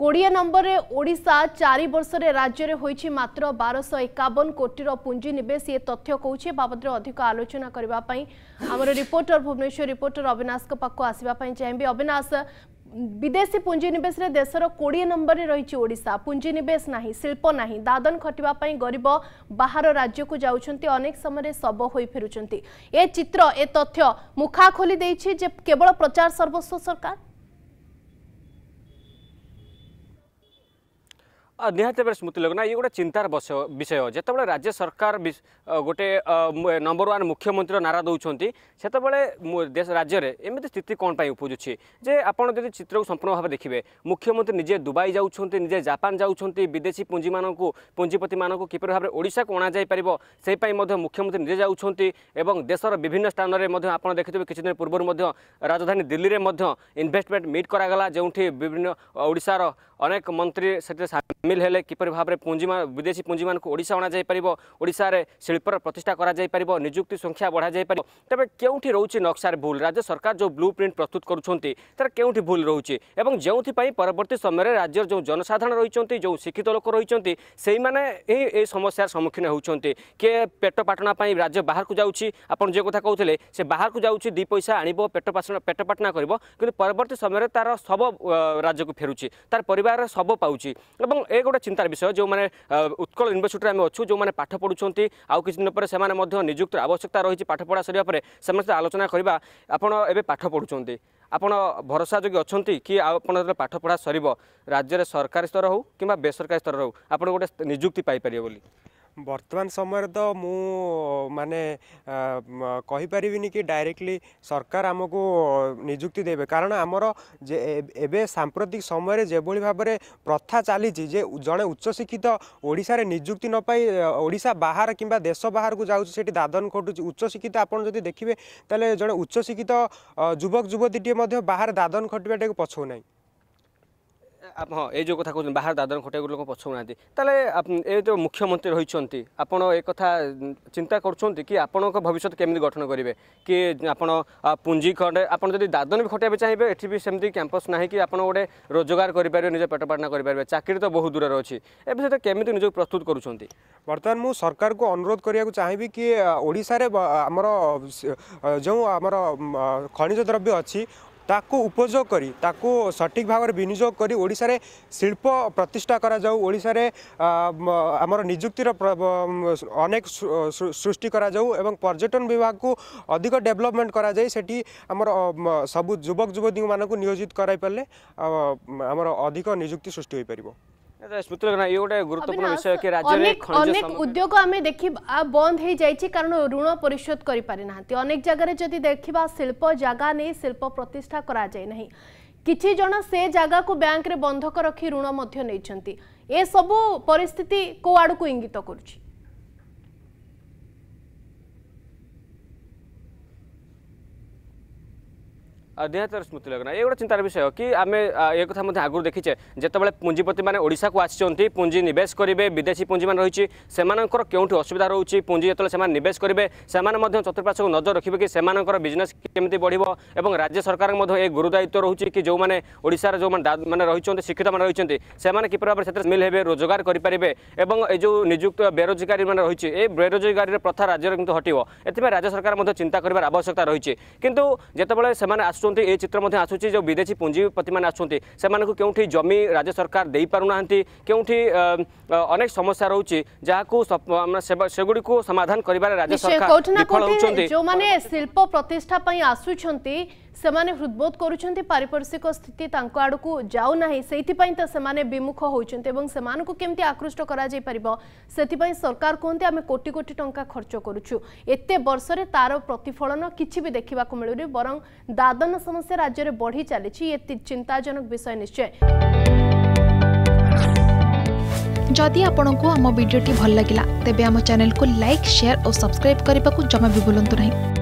কোড়িয়ে নম্বরে ওড়িশা চারি বর্ষে রাজ্যের হয়েছে মাত্র বারশ একাবন কোটির পুঞ্জি নিবেশ এ তথ্য কৌছে বাবদে অধিক আলোচনা করা আমার রিপোর্টর ভুবনেশ্বর রিপোর্টর অবিনাশ পাখ আসা চাইবি অবিনাশ বিদেশী পুঞ্জি নিবেশে দেশের কোড়িয়ে নম্বরে রয়েছে ওড়িশা পুঞ্জি নিবেশ না শিল্প না দাদন খটিবা গরিব বাহার রাজ্যকু যাচ্ছেন অনেক সময় শব হয়ে ফেরুচ্ছেন এ চিত্র এ তথ্য মুখা খোলি দিয়েছে যে কেবল প্রচার সর্বস্ব সরকার ନିହାତି ଭାବରେ ସ୍ମୃତି ଲଗ୍ନା ଇଏ ଗୋଟେ ଚିନ୍ତାର ବିଷୟ ଯେତେବେଳେ ରାଜ୍ୟ ସରକାର ଗୋଟେ ନମ୍ବର ୱାନ୍ ମୁଖ୍ୟମନ୍ତ୍ରୀର ନାରା ଦେଉଛନ୍ତି ସେତେବେଳେ ରାଜ୍ୟରେ ଏମିତି ସ୍ଥିତି କ'ଣ ପାଇଁ ଉପୁଜୁଛି ଯେ ଆପଣ ଯଦି ଚିତ୍ରକୁ ସମ୍ପୂର୍ଣ୍ଣ ଭାବେ ଦେଖିବେ ମୁଖ୍ୟମନ୍ତ୍ରୀ ନିଜେ ଦୁବାଇ ଯାଉଛନ୍ତି ନିଜେ ଜାପାନ ଯାଉଛନ୍ତି ବିଦେଶୀ ପୁଞ୍ଜିମାନଙ୍କୁ ପୁଞ୍ଜିପତିମାନଙ୍କୁ କିପରି ଭାବରେ ଓଡ଼ିଶାକୁ ଅଣାଯାଇପାରିବ ସେହି ପାଇଁ ମଧ୍ୟ ମୁଖ୍ୟମନ୍ତ୍ରୀ ନିଜେ ଯାଉଛନ୍ତି ଏବଂ ଦେଶର ବିଭିନ୍ନ ସ୍ଥାନରେ ମଧ୍ୟ ଆପଣ ଦେଖିଥିବେ କିଛିଦିନ ପୂର୍ବରୁ ମଧ୍ୟ ରାଜଧାନୀ ଦିଲ୍ଲୀରେ ମଧ୍ୟ ଇନଭେଷ୍ଟମେଣ୍ଟ ମିଟ୍ କରାଗଲା ଯେଉଁଠି ବିଭିନ୍ନ ଓଡ଼ିଶାର ଅନେକ ମନ୍ତ୍ରୀ ସେଥିରେ মিল হলে কিপর ভাবে পুঁজি বিদেশী পুঁজি মানুষ ওড়শা অণাযাইপার ওড়শার শিল্পর প্রতিষ্ঠা করা যাইপার নিযুক্তি সংখ্যা বড়া যাইপার তবে কেউটি রয়েছে নকশার ভুল রাজ্য সরকার যে ব্লু প্রিন্ট প্রস্তুত করছেন তার কেউটি ভুল রয়েছে এবং যেপাই পরবর্তী সময় রাজ্যের যে জনসাধারণ রয়েছেন যে শিক্ষিত লোক রয়েছেন সেই মানে এই সমস্যার সম্মুখীন হচ্ছেন কে পেট পাটনা রাজ্য বাহার যাচ্ছি আপনার যে কথা কৌলে সে বাহার যাচ্ছি দুই পয়সা আনব পেট পেট পাটনা করব কিন্তু পরবর্তী সময় তার সব রাজ্যকে ফেরুছে তার পরিবার সব পাচ্ছি এবং এ গোটে চিন্তার বিষয় যে উৎকল ইউনিভর্সিটি আমি অছু যে পাঠ পড়ুঁচ আউ কিছুদিন পরে সে নিযুক্তির আবশ্যকতা রয়েছে পাঠপড়া সরিয়া পরে সে আলোচনা করা আপনার এবে পাঠ পড়ুঁচ ଆପଣ ଭରସା ଯୋଗ୍ୟ ଅଛନ୍ତି କି ଆଉ ଆପଣ ଯେତେବେଳେ ପାଠ ପଢ଼ା ସରିବ ରାଜ୍ୟରେ ସରକାରୀ ସ୍ତର ହେଉ କିମ୍ବା ବେସରକାରୀ ସ୍ତର ହେଉ ଆପଣ ଗୋଟେ ନିଯୁକ୍ତି ପାଇପାରିବେ ବୋଲି ବର୍ତ୍ତମାନ ସମୟରେ ତ ମୁଁ ମାନେ କହିପାରିବିନି କି ଡାଇରେକ୍ଟଲି ସରକାର ଆମକୁ ନିଯୁକ୍ତି ଦେବେ କାରଣ ଆମର ଯେ ଏବେ ସାମ୍ପ୍ରତିକ ସମୟରେ ଯେଭଳି ଭାବରେ ପ୍ରଥା ଚାଲିଛି ଯେ ଜଣେ ଉଚ୍ଚଶିକ୍ଷିତ ଓଡ଼ିଶାରେ ନିଯୁକ୍ତି ନ ପାଇ ଓଡ଼ିଶା ବାହାର କିମ୍ବା ଦେଶ ବାହାରକୁ ଯାଉଛି ସେଠି ଦାଦନ ଖଟୁଛି ଉଚ୍ଚଶିକ୍ଷିତ ଆପଣ ଯଦି ଦେଖିବେ ତାହେଲେ ଜଣେ ଉଚ୍ଚଶିକ୍ଷିତ ଯୁବକ ଯୁବତୀଟିଏ ମଧ୍ୟ ବାହାରେ ଦାଦନ ଖଟିବାଟାକୁ ପଛଉ ନାହିଁ ହଁ ଏ ଯେଉଁ କଥା କହୁଛନ୍ତି ବାହାର ଦାଦନ ଖଟିବାକୁ ଲୋକ ପଛଉନାହାନ୍ତି ତାହେଲେ ଏ ଯେଉଁ ମୁଖ୍ୟମନ୍ତ୍ରୀ ରହିଛନ୍ତି ଆପଣ ଏ କଥା ଚିନ୍ତା କରୁଛନ୍ତି କି ଆପଣଙ୍କ ଭବିଷ୍ୟତ କେମିତି ଗଠନ କରିବେ କି ଆପଣ ପୁଞ୍ଜି ଖଣ୍ଡେ ଆପଣ ଯଦି ଦାଦନ ବି ଖଟାଇବାକୁ ଚାହିଁବେ ଏଠି ବି ସେମିତି କ୍ୟାମ୍ପସ୍ ନାହିଁ କି ଆପଣ ଗୋଟେ ରୋଜଗାର କରିପାରିବେ ନିଜ ପେଟ ପେଟପାଟନା କରିପାରିବେ ଚାକିରି ତ ବହୁତ ଦୂରରେ ଅଛି ଏବେ ସେଟା କେମିତି ନିଜକୁ ପ୍ରସ୍ତୁତ କରୁଛନ୍ତି ବର୍ତ୍ତମାନ ମୁଁ ସରକାରକୁ ଅନୁରୋଧ କରିବାକୁ ଚାହିଁବି କି ଓଡ଼ିଶାରେ ଆମର ଯେଉଁ ଆମର ଖଣିଜ ଦ୍ରବ୍ୟ ଅଛି उपयोग करी ओडिसा रे शिल्प प्रतिष्ठा ओ आम्र नियुक्तिर अनेक सृष्टि पर्यटन को अधिक जाय सेठी हमर सबु युवक युवती म नियोजित कराई पले हमर अधिक नियुक्ति सृष्टि परबो অনেক উদ্যোগ আমি দেখি বন্ধ হয়ে যাইছি কারণ ঋণ পরিশোধ করে পারি না অনেক জায়গায় যদি দেখা শিল্প জায়গা নিয়ে শিল্প প্রতিষ্ঠা করা যায় না কিছু জন সে জায়গাকে ব্যাঙ্করে বন্ধক রাখি ঋণ নিয়েছেন এসবু পরিস্থিতি কেউ আড়ক ইঙ্গিত করছে ନିହାତି ଭାବରେ ସ୍ମୃତି ଲଗ୍ନା ଏ ଗୋଟେ ଚିନ୍ତାର ବିଷୟ କି ଆମେ ଏ କଥା ମଧ୍ୟ ଆଗରୁ ଦେଖିଛେ ଯେତେବେଳେ ପୁଞ୍ଜିପତିମାନେ ଓଡ଼ିଶାକୁ ଆସିଛନ୍ତି ପୁଞ୍ଜି ନିବେଶ କରିବେ ବିଦେଶୀ ପୁଞ୍ଜିମାନେ ରହିଛି ସେମାନଙ୍କର କେଉଁଠି ଅସୁବିଧା ରହୁଛି ପୁଞ୍ଜି ଯେତେବେଳେ ସେମାନେ ନିବେଶ କରିବେ ସେମାନେ ମଧ୍ୟ ଚତୁଃପାର୍ଶ୍ୱକୁ ନଜର ରଖିବେ କି ସେମାନଙ୍କର ବିଜନେସ୍ କେମିତି ବଢ଼ିବ ଏବଂ ରାଜ୍ୟ ସରକାରଙ୍କ ମଧ୍ୟ ଏ ଗୁରୁଦାୟିତ୍ୱ ରହୁଛି କି ଯେଉଁମାନେ ଓଡ଼ିଶାର ଯେଉଁମାନେ ମାନେ ରହିଛନ୍ତି ଶିକ୍ଷିତମାନେ ରହିଛନ୍ତି ସେମାନେ କିପରି ଭାବରେ ସେଥିରେ ମିଲ୍ ହେବେ ରୋଜଗାର କରିପାରିବେ ଏବଂ ଏ ଯେଉଁ ନିଯୁକ୍ତ ବେରୋଜଗାରୀମାନେ ରହିଛି ଏ ବେରୋଜଗାରୀର ପ୍ରଥା ରାଜ୍ୟରେ କିନ୍ତୁ ହଟିବ ଏଥିପାଇଁ ରାଜ୍ୟ ସରକାର ମଧ୍ୟ ଚିନ୍ତା କରିବାର ଆବଶ୍ୟକତା ରହିଛି କିନ୍ତୁ ଯେତେବେଳେ ସେମାନେ ଆସୁ আসুচার এই চিত্র আসুচি যে বিদেশী পুঁজিপতি মানে আসুচার সে কেউঠি জমি রাজ্য সরকার দেইপারু না কেউঠি অনেক সমস্যা রয়েছে যা সেগুড়ি সমাধান করবার রাজ্য সরকার বিফল হচ্ছেন যে শিল্প প্রতিষ্ঠা আসুচার ସେମାନେ ହୃଦବୋଧ କରୁଛନ୍ତି ପାରିପାର୍ଶ୍ୱିକ ସ୍ଥିତି ତାଙ୍କ ଆଡ଼କୁ ଯାଉନାହିଁ ସେଇଥିପାଇଁ ତ ସେମାନେ ବିମୁଖ ହେଉଛନ୍ତି ଏବଂ ସେମାନଙ୍କୁ କେମିତି ଆକୃଷ୍ଟ କରାଯାଇପାରିବ ସେଥିପାଇଁ ସରକାର କୁହନ୍ତି ଆମେ କୋଟି କୋଟି ଟଙ୍କା ଖର୍ଚ୍ଚ କରୁଛୁ ଏତେ ବର୍ଷରେ ତାର ପ୍ରତିଫଳନ କିଛି ବି ଦେଖିବାକୁ ମିଳୁନି ବରଂ ଦାଦନ ସମସ୍ୟା ରାଜ୍ୟରେ ବଢ଼ି ଚାଲିଛି ଏ ଚିନ୍ତାଜନକ ବିଷୟ ନିଶ୍ଚୟ ଯଦି ଆପଣଙ୍କୁ ଆମ ଭିଡ଼ିଓଟି ଭଲ ଲାଗିଲା ତେବେ ଆମ ଚ୍ୟାନେଲକୁ ଲାଇକ୍ ସେୟାର ଓ ସବସ୍କ୍ରାଇବ୍ କରିବାକୁ ଜମା ବି ଭୁଲନ୍ତୁ ନାହିଁ